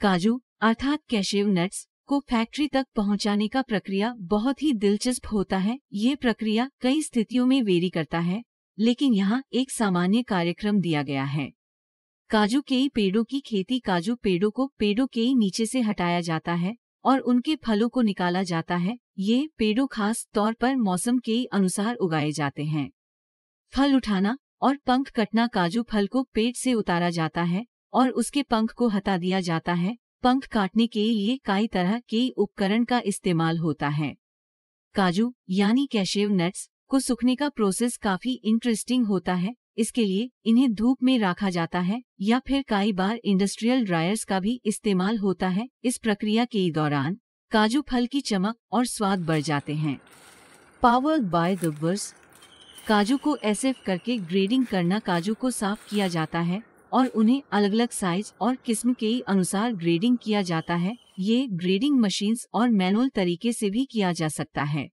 काजू अर्थात कैशिव नट्स को फैक्ट्री तक पहुंचाने का प्रक्रिया बहुत ही दिलचस्प होता है ये प्रक्रिया कई स्थितियों में वेरी करता है लेकिन यहाँ एक सामान्य कार्यक्रम दिया गया है काजू के पेड़ों की खेती काजू पेड़ों को पेड़ों के नीचे से हटाया जाता है और उनके फलों को निकाला जाता है ये पेड़ों खास तौर पर मौसम के अनुसार उगाए जाते हैं फल उठाना और पंख कटना काजू फल को पेड़ से उतारा जाता है और उसके पंख को हटा दिया जाता है पंख काटने के लिए कई तरह के उपकरण का इस्तेमाल होता है काजू यानी कैशेव नट्स को सूखने का प्रोसेस काफी इंटरेस्टिंग होता है इसके लिए इन्हें धूप में रखा जाता है या फिर कई बार इंडस्ट्रियल ड्रायर्स का भी इस्तेमाल होता है इस प्रक्रिया के दौरान काजू फल की चमक और स्वाद बढ़ जाते हैं पावर्ड बाय दर्स काजू को एसेफ करके ग्रेडिंग करना काजू को साफ किया जाता है और उन्हें अलग अलग साइज और किस्म के अनुसार ग्रेडिंग किया जाता है ये ग्रेडिंग मशीन्स और मैनुअल तरीके से भी किया जा सकता है